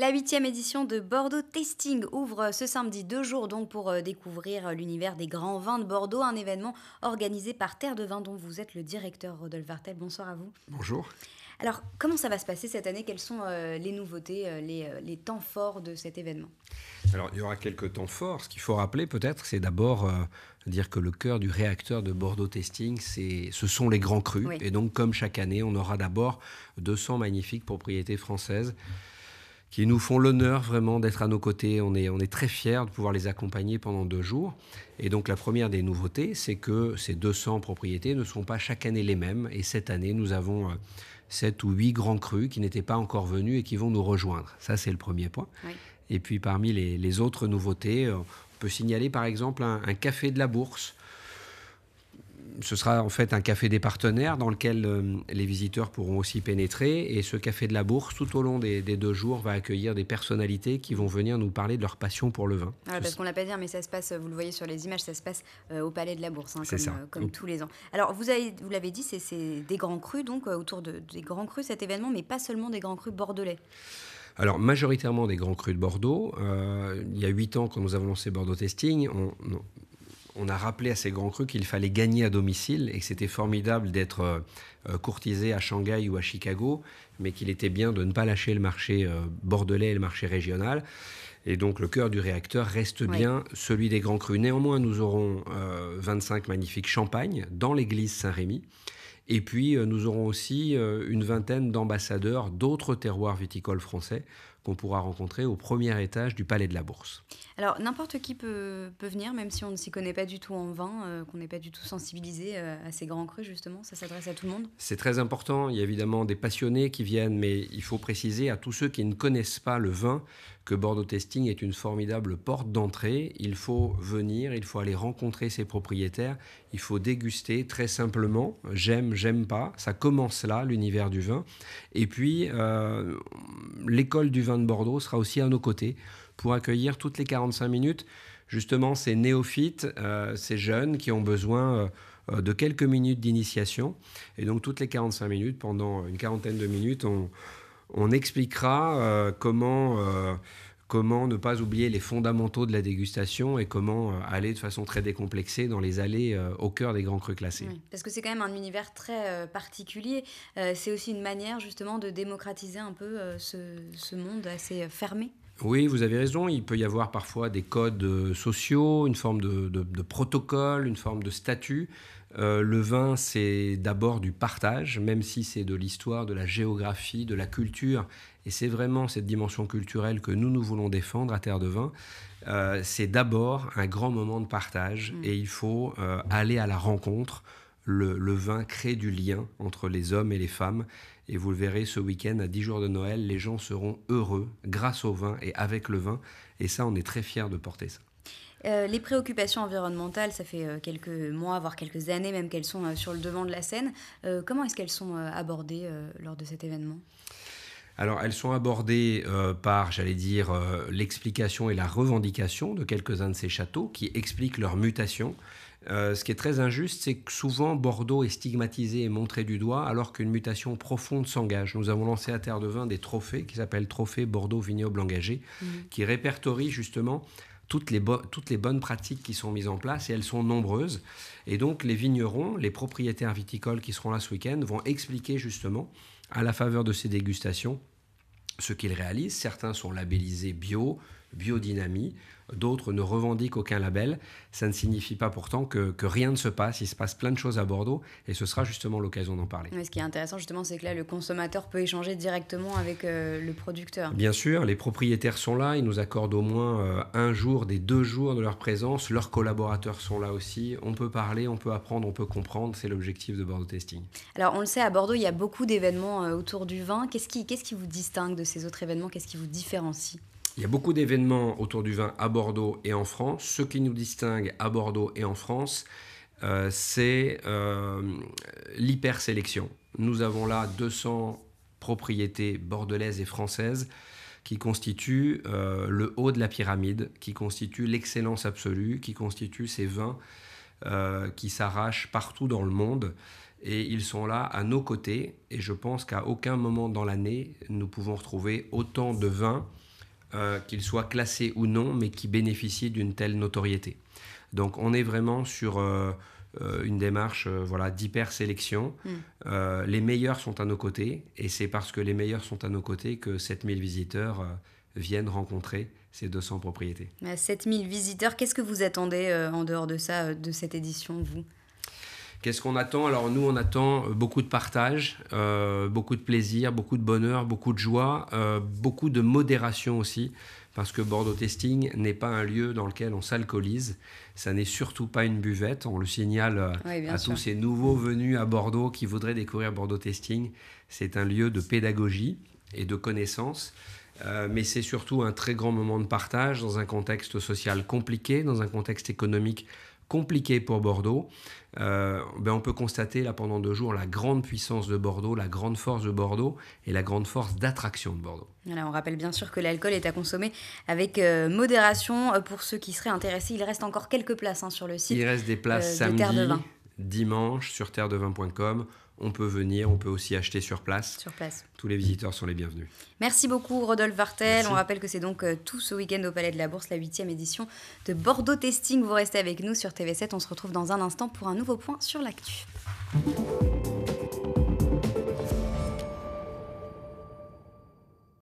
La huitième édition de Bordeaux Testing ouvre ce samedi deux jours donc pour euh, découvrir l'univers des grands vins de Bordeaux, un événement organisé par Terre de Vin dont vous êtes le directeur Rodolphe Vartel. Bonsoir à vous. Bonjour. Alors comment ça va se passer cette année Quelles sont euh, les nouveautés, euh, les, temps forts de cet événement Alors il y aura quelques temps forts. Ce qu'il faut rappeler peut-être, c'est d'abord dire que le cœur du réacteur de Bordeaux Tasting, ce sont les grands crus. Et donc comme chaque année, on aura d'abord 200 magnifiques propriétés françaises qui nous font l'honneur vraiment d'être à nos côtés. On est, on est très fiers de pouvoir les accompagner pendant deux jours. Et donc la première des nouveautés, c'est que ces 200 propriétés ne sont pas chaque année les mêmes. Et cette année, nous avons euh, sept ou huit grands crus qui n'étaient pas encore venus et qui vont nous rejoindre. Ça, c'est le premier point. Et puis parmi les, autres nouveautés, euh, on peut signaler par exemple un café de la Bourse ce sera en fait un café des partenaires dans lequel euh, les visiteurs pourront aussi pénétrer. Et ce café de la Bourse, tout au long des, deux jours, va accueillir des personnalités qui vont venir nous parler de leur passion pour le vin. Ah, parce qu'on l'a pas dit, mais ça se passe, vous le voyez sur les images, ça se passe euh, au Palais de la Bourse, hein, comme, euh, tous les ans. Alors vous, vous l'avez dit, c'est, des grands crus, donc autour de, des grands crus cet événement, mais pas seulement des grands crus bordelais. Alors, majoritairement des grands crus de Bordeaux. il y a huit ans, quand nous avons lancé Bordeaux Testing, on, on a rappelé à ces grands crus qu'il fallait gagner à domicile et que c'était formidable d'être euh, euh, courtisé à Shanghai ou à Chicago, mais qu'il était bien de ne pas lâcher le marché euh, bordelais et le marché régional. Et donc le cœur du réacteur reste bien celui des grands crus. Néanmoins, nous aurons 25 magnifiques champagnes dans l'église Saint-Rémy. Et puis, nous aurons aussi une vingtaine d'ambassadeurs d'autres terroirs viticoles français qu'on pourra rencontrer au premier étage du Palais de la Bourse. Alors, n'importe qui peut, venir, même si on ne s'y connaît pas du tout en vin, euh, qu'on n'est pas du tout sensibilisé euh, à ces grands crus, justement, ça s'adresse à tout le monde C'est très important. Il y a évidemment des passionnés qui viennent, mais il faut préciser à tous ceux qui ne connaissent pas le vin que Bordeaux Testing est une formidable porte d'entrée. Il faut venir, il faut aller rencontrer ses propriétaires, il faut déguster très simplement. J'aime, j'aime pas. Ça commence là, l'univers du vin. Et puis, euh, l'école du vin de Bordeaux sera aussi à nos côtés pour accueillir toutes les 45 minutes justement ces néophytes, euh, ces jeunes qui ont besoin euh, euh, de quelques minutes d'initiation. Et donc toutes les 45 minutes, pendant une quarantaine de minutes, on, on expliquera comment comment ne pas oublier les fondamentaux de la dégustation et comment euh, aller de façon très décomplexée dans les allées euh, au cœur des grands crus classés. parce que c'est quand même un univers très euh, particulier. c'est aussi une manière justement de démocratiser un peu ce, monde assez fermé. Oui, vous avez raison. Il peut y avoir parfois des codes sociaux, une forme de, protocole, une forme de statut. le vin, c'est d'abord du partage, même si c'est de l'histoire, de la géographie, de la culture et c'est vraiment cette dimension culturelle que nous, nous voulons défendre à Terre de Vin. Euh, c'est d'abord un grand moment de partage mm. et il faut euh, aller à la rencontre. Le, vin crée du lien entre les hommes et les femmes. Et vous le verrez ce week-end, à 10 jours de Noël, les gens seront heureux grâce au vin et avec le vin. Et ça, on est très fiers de porter ça. Euh, les préoccupations environnementales, ça fait quelques mois, voire quelques années même qu'elles sont sur le devant de la scène. comment est-ce qu'elles sont abordées lors de cet événement alors elles sont abordées euh, par, j'allais dire, euh, l'explication et la revendication de quelques-uns de ces châteaux qui expliquent leur mutation. Euh, ce qui est très injuste, c'est que souvent Bordeaux est stigmatisé et montré du doigt alors qu'une mutation profonde s'engage. Nous avons lancé à Terre de Vin des trophées qui s'appellent Trophée Bordeaux Vignoble Engagé, mmh. qui répertorient justement toutes les, toutes les bonnes pratiques qui sont mises en place, et elles sont nombreuses. Et donc les vignerons, les propriétaires viticoles qui seront là ce week-end, vont expliquer justement, à la faveur de ces dégustations, ce qu'ils réalisent. Certains sont labellisés bio, biodynamie. D'autres ne revendiquent aucun label. Ça ne signifie pas pourtant que, rien ne se passe. Il se passe plein de choses à Bordeaux et ce sera justement l'occasion d'en parler. ce qui est intéressant justement, c'est que là, le consommateur peut échanger directement avec euh, le producteur. Bien sûr, les propriétaires sont là. Ils nous accordent au moins euh, un jour des deux jours de leur présence. Leurs collaborateurs sont là aussi. On peut parler, on peut apprendre, on peut comprendre. C'est l'objectif de Bordeaux Testing. Alors on le sait, à Bordeaux, il y a beaucoup d'événements euh, autour du vin. qu'est-ce qui vous distingue de ces autres événements Qu'est-ce qui vous différencie il y a beaucoup d'événements autour du vin à Bordeaux et en France. Ce qui nous distingue à Bordeaux et en France, euh, c'est l'hyper euh, l'hypersélection. Nous avons là 200 propriétés bordelaises et françaises qui constituent euh, le haut de la pyramide, qui constituent l'excellence absolue, qui constituent ces vins qui s'arrachent partout dans le monde. Et ils sont là à nos côtés. Et je pense qu'à aucun moment dans l'année, nous pouvons retrouver autant de vins euh, qu'ils soient classés ou non, mais qui bénéficient d'une telle notoriété. Donc on est vraiment sur euh, euh, une démarche voilà, d'hyper-sélection. Hmm. les meilleurs sont à nos côtés, et c'est parce que les meilleurs sont à nos côtés que 7000 visiteurs viennent rencontrer ces 200 propriétés. 7000 visiteurs, qu'est-ce que vous attendez en dehors de ça, de cette édition, vous Qu'est-ce qu'on attend Alors nous, on attend euh, beaucoup de partage, euh, beaucoup de plaisir, beaucoup de bonheur, beaucoup de joie, euh, beaucoup de modération aussi, parce que Bordeaux Testing n'est pas un lieu dans lequel on s'alcoolise. Ça n'est surtout pas une buvette. On le signale à tous ces nouveaux venus à Bordeaux qui voudraient découvrir Bordeaux Testing. C'est un lieu de pédagogie et de connaissance. mais c'est surtout un très grand moment de partage dans un contexte social compliqué, dans un contexte économique compliqué pour Bordeaux. Euh, ben, on peut constater là pendant deux jours la grande puissance de Bordeaux, la grande force de Bordeaux et la grande force d'attraction de Bordeaux. on rappelle bien sûr que l'alcool est à consommer avec euh, modération. Euh, pour ceux qui seraient intéressés, il reste encore quelques places hein, sur le site. Il reste des places samedi, dimanche sur terredevin.com on peut venir, on peut aussi acheter sur place. Sur place. Tous les visiteurs sont les bienvenus. Merci beaucoup Rodolphe Vartel. On rappelle que c'est donc euh, tout ce week-end au Palais de la Bourse, la huitième édition de Bordeaux Testing. Vous restez avec nous sur TV7. On se retrouve dans un instant pour un nouveau point sur l'actu.